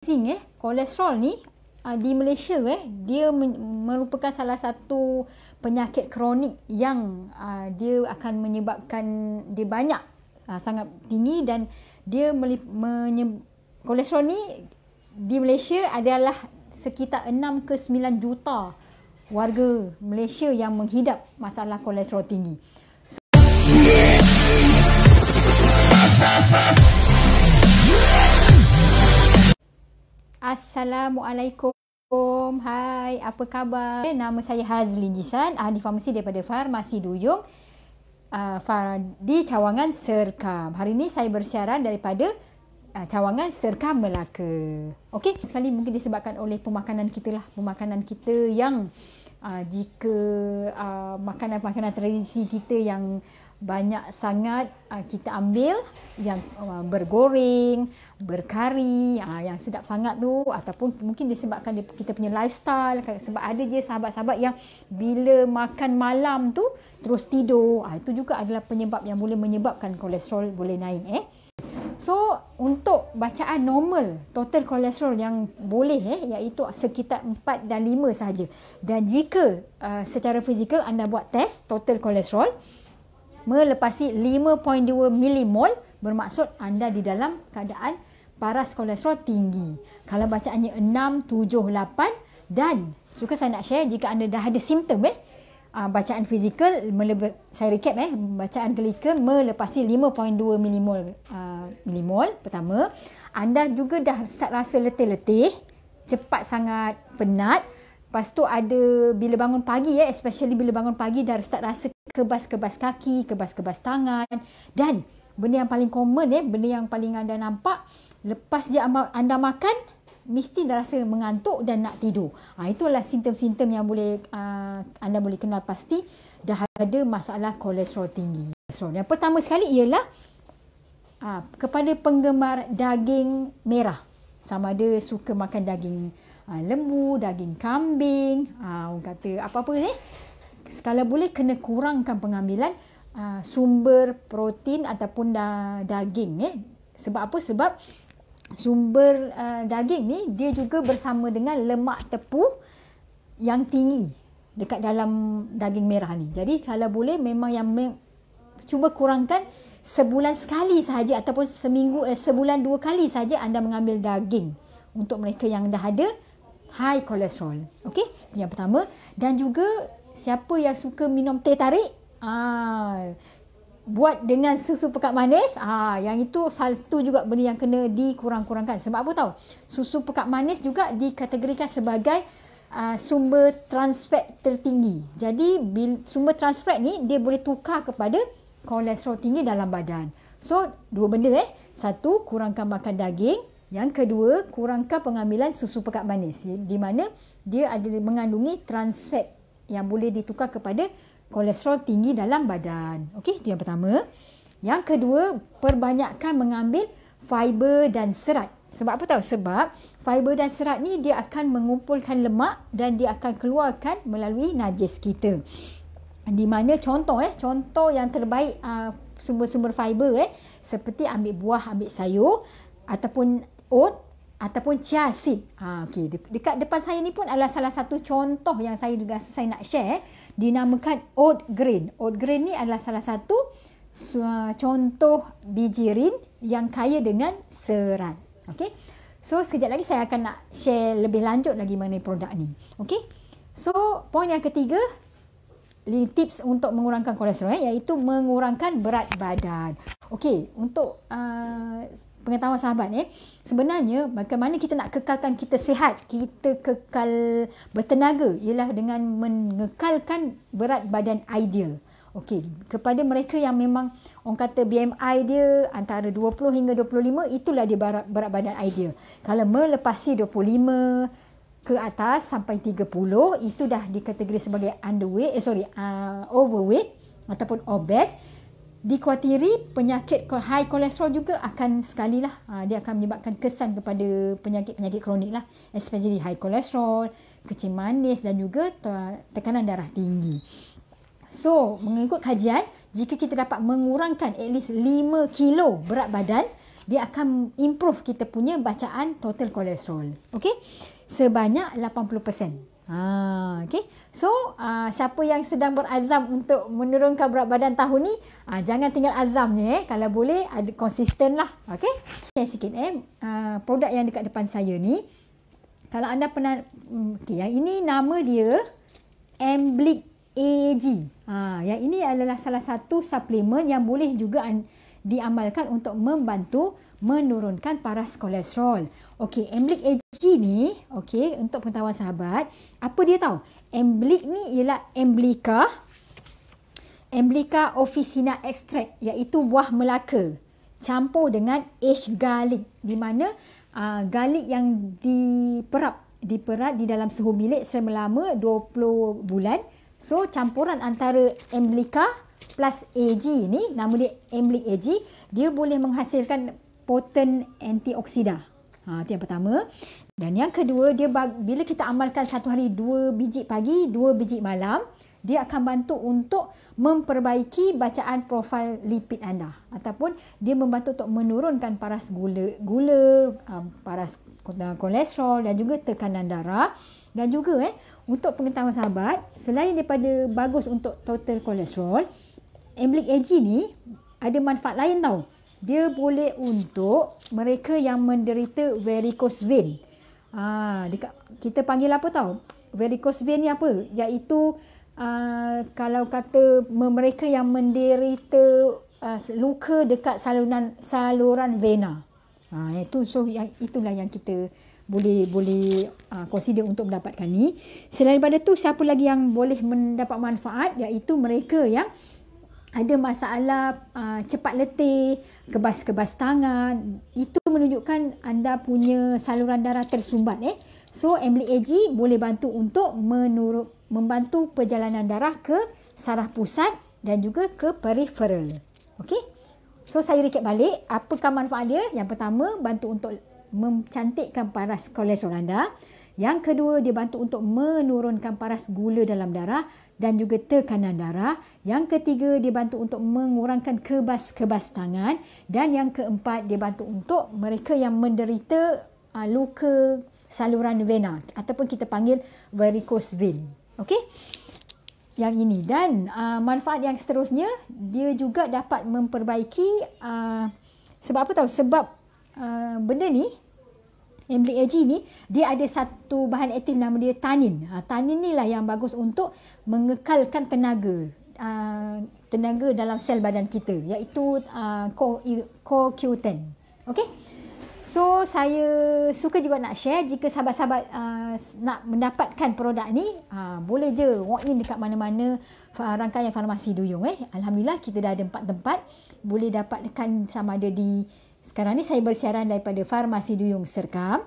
Sing eh, kolesterol ni uh, di Malaysia eh, dia merupakan salah satu penyakit kronik yang uh, dia akan menyebabkan dia banyak uh, sangat tinggi dan dia melip, menyeb, kolesterol ni di Malaysia adalah sekitar 6 ke 9 juta warga Malaysia yang menghidap masalah kolesterol tinggi. So, yeah. Assalamualaikum. Assalamualaikum. Hai, apa khabar? Eh, nama saya Hazli Jisan, ahli farmasi daripada Farmasi Duyung uh, ah, di cawangan Serkam. Hari ini saya bersiaran daripada uh, cawangan Serkam Melaka. Okey, sekali mungkin disebabkan oleh pemakanan kita lah. Pemakanan kita yang uh, jika uh, makanan-makanan tradisi kita yang banyak sangat uh, kita ambil yang uh, bergoreng, berkari, uh, yang sedap sangat tu ataupun mungkin disebabkan dia, kita punya lifestyle kan, sebab ada je sahabat-sahabat yang bila makan malam tu terus tidur. Uh, itu juga adalah penyebab yang boleh menyebabkan kolesterol boleh naik eh. So untuk bacaan normal total kolesterol yang boleh eh iaitu sekitar 4 dan 5 saja. Dan jika uh, secara fizikal anda buat test total kolesterol melepasi 5.2 milimol bermaksud anda di dalam keadaan paras kolesterol tinggi. Kalau bacaannya 6, 7, 8 dan suka saya nak share jika anda dah ada simptom eh ah, bacaan fizikal melebi- saya recap eh bacaan glikem melepasi 5.2 milimol uh, milimol pertama anda juga dah rasa letih-letih cepat sangat penat lepas tu ada bila bangun pagi eh especially bila bangun pagi dah start rasa kebas-kebas kaki, kebas-kebas tangan dan benda yang paling common eh, benda yang paling anda nampak lepas je anda makan mesti dah rasa mengantuk dan nak tidur. Ha, itulah simptom-simptom yang boleh uh, anda boleh kenal pasti dah ada masalah kolesterol tinggi. So, yang pertama sekali ialah uh, kepada penggemar daging merah. Sama ada suka makan daging uh, lembu, daging kambing, uh, orang kata apa-apa ni. Eh sekala boleh kena kurangkan pengambilan uh, sumber protein ataupun da- daging eh. Sebab apa? Sebab sumber uh, daging ni dia juga bersama dengan lemak tepu yang tinggi dekat dalam daging merah ni. Jadi kalau boleh memang yang me- cuba kurangkan sebulan sekali sahaja ataupun seminggu eh, sebulan dua kali sahaja anda mengambil daging untuk mereka yang dah ada high cholesterol. Okey? Yang pertama dan juga Siapa yang suka minum teh tarik? Ah, buat dengan susu pekat manis. Ah, yang itu satu juga benda yang kena dikurang-kurangkan. Sebab apa tahu? Susu pekat manis juga dikategorikan sebagai uh, sumber trans fat tertinggi. Jadi bil, sumber trans fat ni dia boleh tukar kepada kolesterol tinggi dalam badan. So, dua benda eh. Satu, kurangkan makan daging. Yang kedua, kurangkan pengambilan susu pekat manis. Di mana dia ada mengandungi trans fat yang boleh ditukar kepada kolesterol tinggi dalam badan. Okey, itu yang pertama. Yang kedua, perbanyakkan mengambil fiber dan serat. Sebab apa tahu? Sebab fiber dan serat ni dia akan mengumpulkan lemak dan dia akan keluarkan melalui najis kita. Di mana contoh eh, contoh yang terbaik uh, sumber-sumber fiber eh seperti ambil buah, ambil sayur ataupun oat ataupun chia seed. Ha, okay. dekat depan saya ni pun adalah salah satu contoh yang saya juga saya nak share. Eh. Dinamakan oat grain. Oat grain ni adalah salah satu ah, contoh biji rin yang kaya dengan serat. Okay. So, sekejap lagi saya akan nak share lebih lanjut lagi mengenai produk ni. Okay. So, poin yang ketiga, tips untuk mengurangkan kolesterol eh, iaitu mengurangkan berat badan. Okey, untuk uh, pengetahuan sahabat eh, sebenarnya bagaimana kita nak kekalkan kita sihat, kita kekal bertenaga ialah dengan mengekalkan berat badan ideal. Okey, kepada mereka yang memang orang kata BMI dia antara 20 hingga 25 itulah dia berat, berat badan ideal. Kalau melepasi 25 ke atas sampai 30 itu dah dikategori sebagai underweight eh sorry uh, overweight ataupun obes, dikhawatiri penyakit high cholesterol juga akan sekali lah uh, dia akan menyebabkan kesan kepada penyakit-penyakit kronik lah especially high cholesterol kecil manis dan juga tekanan darah tinggi so mengikut kajian jika kita dapat mengurangkan at least 5 kilo berat badan dia akan improve kita punya bacaan total kolesterol. Okay? sebanyak 80%. Ha, okay. So, uh, siapa yang sedang berazam untuk menurunkan berat badan tahun ni, uh, jangan tinggal azamnya. Eh. Kalau boleh, ada konsisten lah. Okay. Okay, sikit. Eh. Uh, produk yang dekat depan saya ni, kalau anda pernah, hmm, okay, yang ini nama dia Emblic AG. Ha, yang ini adalah salah satu suplemen yang boleh juga diamalkan untuk membantu menurunkan paras kolesterol. Okey, emblik AG ni, okey, untuk pengetahuan sahabat, apa dia tahu? Emblik ni ialah Amblica Amblica officina extract iaitu buah melaka campur dengan aged garlic di mana uh, garlic yang diperap diperap di dalam suhu bilik selama 20 bulan. So campuran antara Amblica plus AG ni nama dia Amylin AG dia boleh menghasilkan potent antioksida. Ha itu yang pertama. Dan yang kedua dia bila kita amalkan satu hari dua biji pagi, dua biji malam, dia akan bantu untuk memperbaiki bacaan profil lipid anda ataupun dia membantu untuk menurunkan paras gula, gula um, paras eh, kolesterol dan juga tekanan darah dan juga eh untuk pengetahuan sahabat selain daripada bagus untuk total kolesterol Emblic AG ni ada manfaat lain tau. Dia boleh untuk mereka yang menderita varicose vein. Ha, dekat, kita panggil apa tau? Varicose vein ni apa? Iaitu uh, kalau kata mereka yang menderita uh, luka dekat saluran saluran vena. Ha, itu so yang, itulah yang kita boleh boleh uh, consider untuk mendapatkan ni. Selain daripada tu siapa lagi yang boleh mendapat manfaat iaitu mereka yang ada masalah uh, cepat letih, kebas-kebas tangan, itu menunjukkan anda punya saluran darah tersumbat eh. So Emily AG boleh bantu untuk menurut membantu perjalanan darah ke saraf pusat dan juga ke peripheral. Okey. So saya recap balik apakah manfaat dia? Yang pertama bantu untuk mencantikkan paras kolesterol anda. Yang kedua, dia bantu untuk menurunkan paras gula dalam darah dan juga tekanan darah. Yang ketiga, dia bantu untuk mengurangkan kebas-kebas tangan. Dan yang keempat, dia bantu untuk mereka yang menderita uh, luka saluran vena ataupun kita panggil varicose vein. Okey? Yang ini dan uh, manfaat yang seterusnya dia juga dapat memperbaiki uh, sebab apa tahu sebab uh, benda ni Emblem AG ni dia ada satu bahan aktif nama dia tanin. Ha, tanin ni lah yang bagus untuk mengekalkan tenaga uh, tenaga dalam sel badan kita iaitu uh, CoQ10. Okay. So saya suka juga nak share jika sahabat-sahabat uh, nak mendapatkan produk ni uh, boleh je walk in dekat mana-mana rangkaian farmasi Duyung eh. Alhamdulillah kita dah ada empat tempat boleh dapatkan sama ada di sekarang ni saya bersiaran daripada Farmasi Duyung Serkam.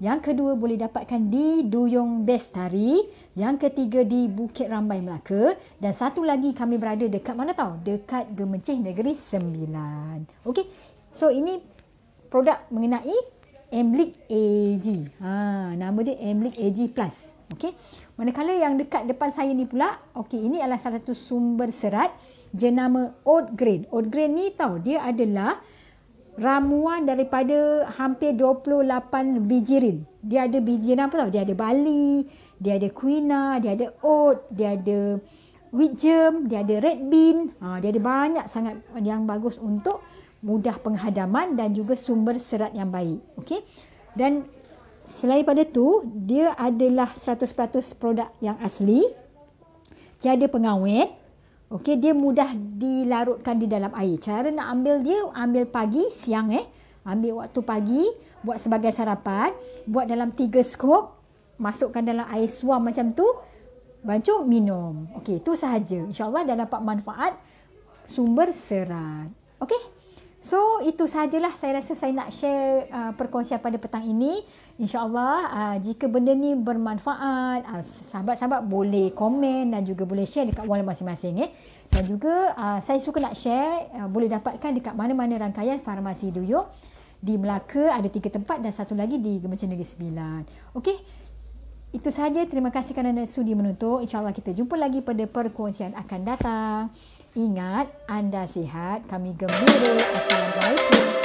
Yang kedua boleh dapatkan di Duyung Bestari. Yang ketiga di Bukit Rambai Melaka. Dan satu lagi kami berada dekat mana tahu? Dekat Gemencih Negeri Sembilan. Okey. So ini produk mengenai Emlik AG. Ha, nama dia Emlik AG Plus. Okey. Manakala yang dekat depan saya ni pula, okey ini adalah salah satu sumber serat jenama oat grain. Oat grain ni tahu dia adalah ramuan daripada hampir 28 bijirin. Dia ada bijirin apa tau? Dia ada bali, dia ada quina, dia ada oat, dia ada wheat germ, dia ada red bean. Ha, dia ada banyak sangat yang bagus untuk mudah penghadaman dan juga sumber serat yang baik. Okay? Dan selain pada tu, dia adalah 100% produk yang asli. Tiada pengawet. Okey, dia mudah dilarutkan di dalam air. Cara nak ambil dia, ambil pagi, siang eh. Ambil waktu pagi, buat sebagai sarapan. Buat dalam tiga skop. Masukkan dalam air suam macam tu. Bancuh, minum. Okey, itu sahaja. InsyaAllah dah dapat manfaat sumber serat. Okey? So itu sajalah saya rasa saya nak share uh, perkongsian pada petang ini. InsyaAllah uh, jika benda ni bermanfaat, uh, sahabat-sahabat boleh komen dan juga boleh share dekat wall masing-masing. Eh. Dan juga uh, saya suka nak share, uh, boleh dapatkan dekat mana-mana rangkaian Farmasi Duyok. Di Melaka ada tiga tempat dan satu lagi di Gemercah Negeri Sembilan. Okey, itu sahaja. Terima kasih kerana sudi menonton. InsyaAllah kita jumpa lagi pada perkongsian akan datang. Ingat, anda sihat. Kami gembira. Assalamualaikum.